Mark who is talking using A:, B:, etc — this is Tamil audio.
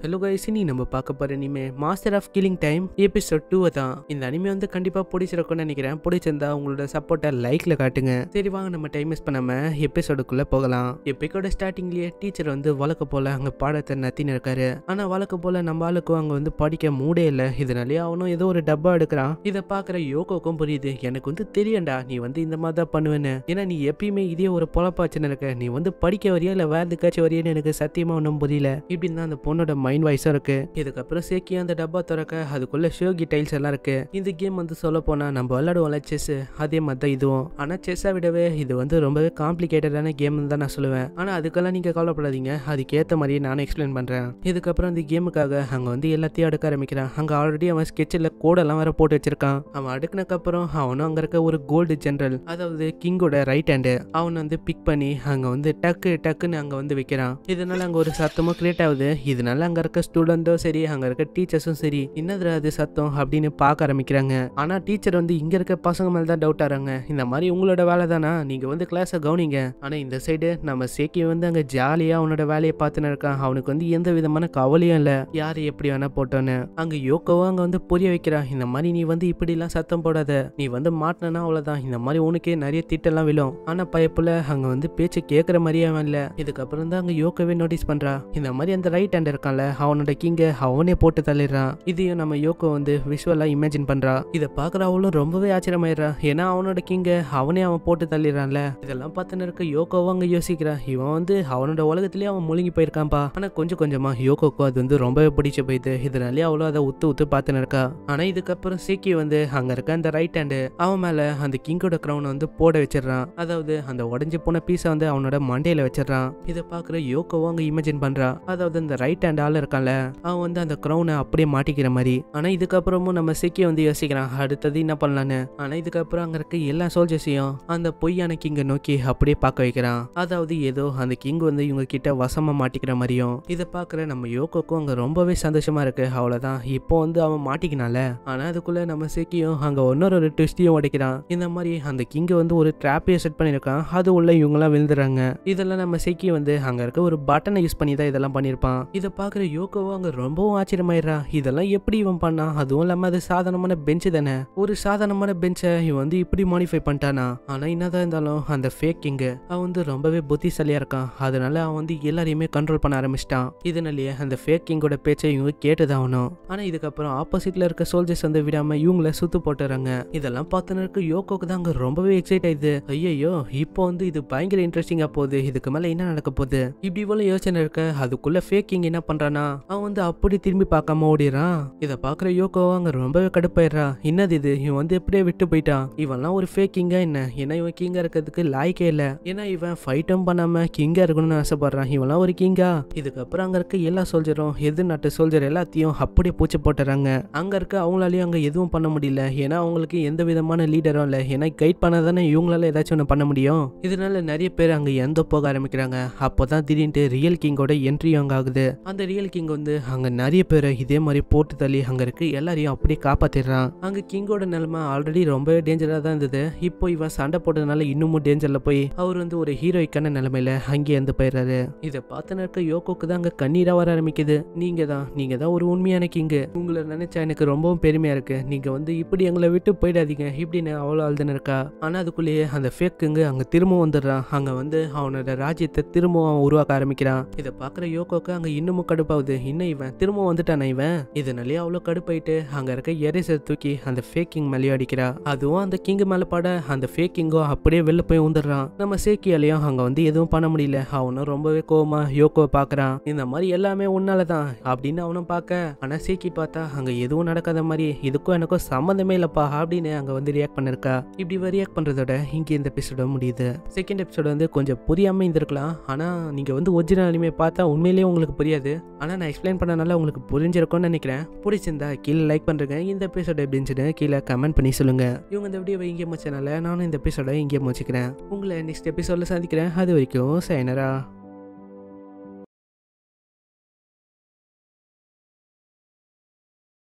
A: ஹலோ கைஸ் இனி நம்ம பார்க்க போற இனிமே master of killing time episode two தான் இந்த அனிமே வந்து கண்டிப்பாக பிடிச்சிருக்கும்னு நினைக்கிறேன் பிடிச்சிருந்தா உங்களோட சப்போர்ட்டை லைக்கில் காட்டுங்க சரி வாங்க நம்ம டைம் மிஸ் பண்ணாமல் எபிசோடுக்குள்ளே போகலாம் எபிக்கோட ஸ்டார்டிங்லேயே டீச்சர் வந்து வழக்க போல அங்கே பாடத்தை நத்தின்னு இருக்காரு ஆனால் வழக்க போல நம்ம ஆளுக்கும் அங்கே வந்து படிக்க மூடே இல்லை இதனாலே அவனும் ஏதோ ஒரு டப்பா எடுக்கிறான் இதை பார்க்குற யோகோக்கும் புரியுது எனக்கு வந்து தெரியண்டா நீ வந்து இந்த மாதிரி தான் பண்ணுவேன்னு ஏன்னா நீ எப்பயுமே இதே ஒரு பொழப்பாச்சுன்னு இருக்க நீ வந்து படிக்க வரியா இல்லை வேறு எதுக்காச்சும் வரியான்னு எனக்கு சத்தியமாக ஒன்றும் புரியல இப்படின்னு தான் அந்த பொண்ணோட மைண்ட் வாய்ஸும் இருக்கு இதுக்கப்புறம் சேக்கி அந்த டப்பா திறக்க அதுக்குள்ள ஷோகி டைல்ஸ் எல்லாம் இருக்கு இந்த கேம் வந்து சொல்ல போனா நம்ம விளையாடுவோம்ல செஸ் அதே மாதிரி தான் இதுவும் ஆனா செஸ்ஸை விடவே இது வந்து ரொம்பவே காம்ப்ளிகேட்டடான கேம் தான் நான் சொல்லுவேன் ஆனா அதுக்கெல்லாம் நீங்க கவலைப்படாதீங்க அதுக்கேற்ற மாதிரியே நானும் எக்ஸ்பிளைன் பண்றேன் இதுக்கப்புறம் இந்த கேமுக்காக அங்க வந்து எல்லாத்தையும் அடுக்க ஆரம்பிக்கிறான் அங்க ஆல்ரெடி அவன் ஸ்கெட்சில் கோடெல்லாம் வேற போட்டு வச்சிருக்கான் அவன் அடுக்கினக்கப்புறம் அவனும் அங்க இருக்க ஒரு கோல்டு ஜென்ரல் அதாவது கிங்கோட ரைட் ஹேண்டு அவன் வந்து பிக் பண்ணி அங்க வந்து டக்கு டக்குன்னு அங்க வந்து வைக்கிறான் இதனால அங்க ஒரு சத்தமும் கிரியேட் ஆகுது இதனால அங்க அங்கே இருக்க ஸ்டூடெண்ட்டும் சரி அங்கே இருக்க டீச்சர்ஸும் சரி என்னது அது சத்தம் அப்படின்னு பார்க்க ஆரம்பிக்கிறாங்க ஆனால் டீச்சர் வந்து இங்கே இருக்க பசங்க மேலே தான் டவுட் ஆறாங்க இந்த மாதிரி உங்களோட வேலை தானா நீங்கள் வந்து கிளாஸை கவனிங்க ஆனால் இந்த சைடு நம்ம சேக்கி வந்து அங்கே ஜாலியாக அவனோட வேலையை பார்த்துன்னு இருக்கான் அவனுக்கு வந்து எந்த விதமான கவலையும் இல்லை யார் எப்படி வேணா போட்டோன்னு அங்கே யோக்கோவும் அங்கே வந்து புரிய வைக்கிறான் இந்த மாதிரி நீ வந்து இப்படிலாம் சத்தம் போடாத நீ வந்து மாட்டினா அவ்வளோதான் இந்த மாதிரி உனக்கே நிறைய திட்டம்லாம் விழும் ஆனால் பயப்புல அங்கே வந்து பேச்சு கேட்குற மாதிரியே இல்லை இதுக்கப்புறம் தான் அங்கே யோக்கவே நோட்டீஸ் பண்ணுறா இந்த மாதிரி அந்த ரைட் ஹேண்ட் இருக்கான்ல அவனோட கிங்கை அவனே போட்டு தள்ளிடுறான் இதையும் நம்ம யோகோ வந்து விஷுவலாக இமேஜின் பண்றா இதை பார்க்குற அவளும் ரொம்பவே ஆச்சரியமாயிடுறான் ஏன்னா அவனோட கிங்கை அவனே அவன் போட்டு தள்ளிடுறான்ல இதெல்லாம் பார்த்துன்னு இருக்க யோகோவும் அங்க யோசிக்கிறான் இவன் வந்து அவனோட உலகத்துலேயே அவன் முழுங்கி போயிருக்கான்ப்பா ஆனால் கொஞ்சம் கொஞ்சமாக யோகோக்கு அது வந்து ரொம்பவே பிடிச்சி போயிடுது இதனாலே அவளும் அதை உத்து உத்து பார்த்துன்னு இருக்கா ஆனால் இதுக்கப்புறம் சீக்கி வந்து அங்கே இருக்க அந்த ரைட் ஹேண்டு அவன் மேலே அந்த கிங்கோட க்ரௌனை வந்து போட வச்சிடறான் அதாவது அந்த உடஞ்சி போன பீஸை வந்து அவனோட மண்டையில் வச்சிடறான் இதை பார்க்குற யோகோவும் அங்க இமேஜின் பண்ணுறான் அதாவது அந்த ரைட் ஹேண்டால் மேலே இருக்கான்ல அவன் வந்து அந்த க்ரௌனை அப்படியே மாட்டிக்கிற மாதிரி ஆனால் இதுக்கப்புறமும் நம்ம சிக்கி வந்து யோசிக்கிறான் அடுத்தது என்ன பண்ணலான்னு ஆனால் இதுக்கப்புறம் அங்கே இருக்க எல்லா சோல்ஜர்ஸையும் அந்த பொய்யான கிங்கை நோக்கி அப்படியே பார்க்க வைக்கிறான் அதாவது ஏதோ அந்த கிங் வந்து இவங்க கிட்ட வசமாக மாட்டிக்கிற மாதிரியும் இதை பார்க்குற நம்ம யோகோக்கும் அங்கே ரொம்பவே சந்தோஷமா இருக்கு அவ்வளோதான் இப்போ வந்து அவன் மாட்டிக்கினால ஆனால் அதுக்குள்ளே நம்ம சிக்கியும் அங்கே ஒன்னொரு ஒரு ட்விஸ்டையும் உடைக்கிறான் இந்த மாதிரி அந்த கிங்கை வந்து ஒரு ட்ராப்பையும் செட் பண்ணியிருக்கான் அது உள்ள இவங்கெல்லாம் விழுந்துறாங்க இதெல்லாம் நம்ம சிக்கி வந்து அங்கே இருக்க ஒரு பட்டனை யூஸ் பண்ணி தான் இதெல்லாம் பண்ணியிருப்பான் இதை பார்க்குற யோகோவோ அங்கே ரொம்பவும் ஆச்சரியமாயிரா இதெல்லாம் எப்படி இவன் பண்ணா அதுவும் இல்லாமல் அது சாதாரணமான பெஞ்சு தானே ஒரு சாதாரணமான பெஞ்சை இவன் வந்து இப்படி மாடிஃபை பண்ணிட்டானா ஆனால் என்னதான் இருந்தாலும் அந்த ஃபேக் இங்க அவன் வந்து ரொம்பவே புத்திசாலியாக இருக்கான் அதனால அவன் வந்து எல்லாரையுமே கண்ட்ரோல் பண்ண ஆரம்பிச்சிட்டான் இதனாலேயே அந்த ஃபேக் கிங்கோட பேச்சை இவங்க கேட்டுதான் ஆனால் இதுக்கப்புறம் ஆப்போசிட்ல இருக்க சோல்ஜர்ஸ் வந்து விடாம இவங்கள சுத்து போட்டுறாங்க இதெல்லாம் பார்த்தனருக்கு யோகோக்கு தான் அங்கே ரொம்பவே எக்ஸைட் ஆயிடுது ஐயோ இப்போ வந்து இது பயங்கர இன்ட்ரெஸ்டிங்கா போகுது இதுக்கு மேலே என்ன நடக்க போகுது இப்படி போல யோசனை இருக்க அதுக்குள்ள ஃபேக்கிங் என்ன பண்ணுறான் போறானா அவன் வந்து அப்படி திரும்பி பார்க்காம ஓடிறான் இதை பாக்குற யோகோ அங்க ரொம்பவே கடுப்பாயிடுறா என்னது இது இவன் வந்து எப்படியே விட்டு போயிட்டான் இவன்லாம் ஒரு ஃபேக் கிங்கா என்ன ஏன்னா இவன் கிங்கா இருக்கிறதுக்கு லாய்க்கே இல்ல ஏன்னா இவன் ஃபைட்டும் பண்ணாம கிங்கா இருக்கணும்னு ஆசைப்படுறான் இவன்லாம் ஒரு கிங்கா இதுக்கப்புறம் அங்க இருக்க எல்லா சோல்ஜரும் எது நாட்டு சோல்ஜர் எல்லாத்தையும் அப்படியே பூச்சி போட்டுறாங்க அங்க இருக்க அவங்களாலையும் அங்க எதுவும் பண்ண முடியல ஏன்னா அவங்களுக்கு எந்த விதமான லீடரும் இல்லை ஏன்னா கைட் பண்ணாதானே தானே இவங்களால ஏதாச்சும் ஒன்று பண்ண முடியும் இதனால நிறைய பேர் அங்கே எந்த போக ஆரம்பிக்கிறாங்க அப்போ தான் திடீர்னு ரியல் கிங்கோட என்ட்ரி அங்கே ஆகுது அந்த ரியல் லிட்டில் கிங் வந்து அங்கே நிறைய பேரை இதே மாதிரி போட்டு தள்ளி அங்கே இருக்க எல்லாரையும் அப்படியே காப்பாற்றிடுறான் அங்கே கிங்கோட நிலைமை ஆல்ரெடி ரொம்ப டேஞ்சராக தான் இருந்தது இப்போ இவன் சண்டை போட்டதுனால இன்னமும் டேஞ்சரில் போய் அவர் வந்து ஒரு ஹீரோய்க்கான நிலைமையில அங்கேயே இருந்து போயிடுறாரு இதை பார்த்து இருக்க யோகோக்கு தான் அங்கே கண்ணீராக வர ஆரம்பிக்குது நீங்கள் தான் நீங்கள் தான் ஒரு உண்மையான கிங்கு உங்களை நினைச்சா எனக்கு ரொம்பவும் பெருமையாக இருக்கு நீங்கள் வந்து இப்படி எங்களை விட்டு போயிடாதீங்க இப்படின்னு அவ்வளோ அழுதுன்னு இருக்கா ஆனால் அதுக்குள்ளேயே அந்த ஃபேக்குங்க அங்கே திரும்பவும் வந்துடுறான் அங்கே வந்து அவனோட ராஜ்யத்தை திரும்பவும் அவன் உருவாக்க ஆரம்பிக்கிறான் இதை பார்க்குற யோகோக்கு அங்கே இன்னமும் கடுப்பா போகுது இன்னும் இவன் திரும்ப வந்துட்டான இவன் இதனாலே அவ்வளோ கடுப்பாயிட்டு அங்கே இருக்க எரேசர் தூக்கி அந்த ஃபேக்கிங் மேலே அடிக்கிறா அதுவும் அந்த கிங் மேலே பாட அந்த ஃபேக்கிங்கோ அப்படியே வெளில போய் உந்துடுறான் நம்ம சேக்கியாலையும் அங்கே வந்து எதுவும் பண்ண முடியல அவனும் ரொம்பவே கோவமா யோகோவை பாக்குறான் இந்த மாதிரி எல்லாமே உன்னால தான் அப்படின்னு அவனும் பார்க்க ஆனால் சேக்கி பார்த்தா அங்கே எதுவும் நடக்காத மாதிரி இதுக்கும் எனக்கும் சம்மந்தமே இல்லைப்பா அப்படின்னு அங்கே வந்து ரியாக்ட் பண்ணிருக்கா இப்படி ரியாக்ட் பண்றதோட இங்கே இந்த எபிசோட முடியுது செகண்ட் எபிசோட வந்து கொஞ்சம் புரியாமல் இருந்திருக்கலாம் ஆனால் நீங்கள் வந்து ஒரிஜினலுமே பார்த்தா உண்மையிலேயே உங்களுக்கு புரியாது ஆனால் நான் எக்ஸ்பிளைன் பண்ணனால உங்களுக்கு புரிஞ்சிருக்கும்னு நினைக்கிறேன் பிடிச்சிருந்தா கீழே லைக் பண்ணுறேங்க இந்த எபிசோட் எப்படின்னு கீழே கமெண்ட் பண்ணி சொல்லுங்கள் இவங்க இந்த வீடியோவை இங்கே முடிச்சனால நானும் இந்த எபிசோட இங்கே முடிச்சுக்கிறேன் உங்களை நெக்ஸ்ட் எபிசோடில் சந்திக்கிறேன் அது வரைக்கும் சைனரா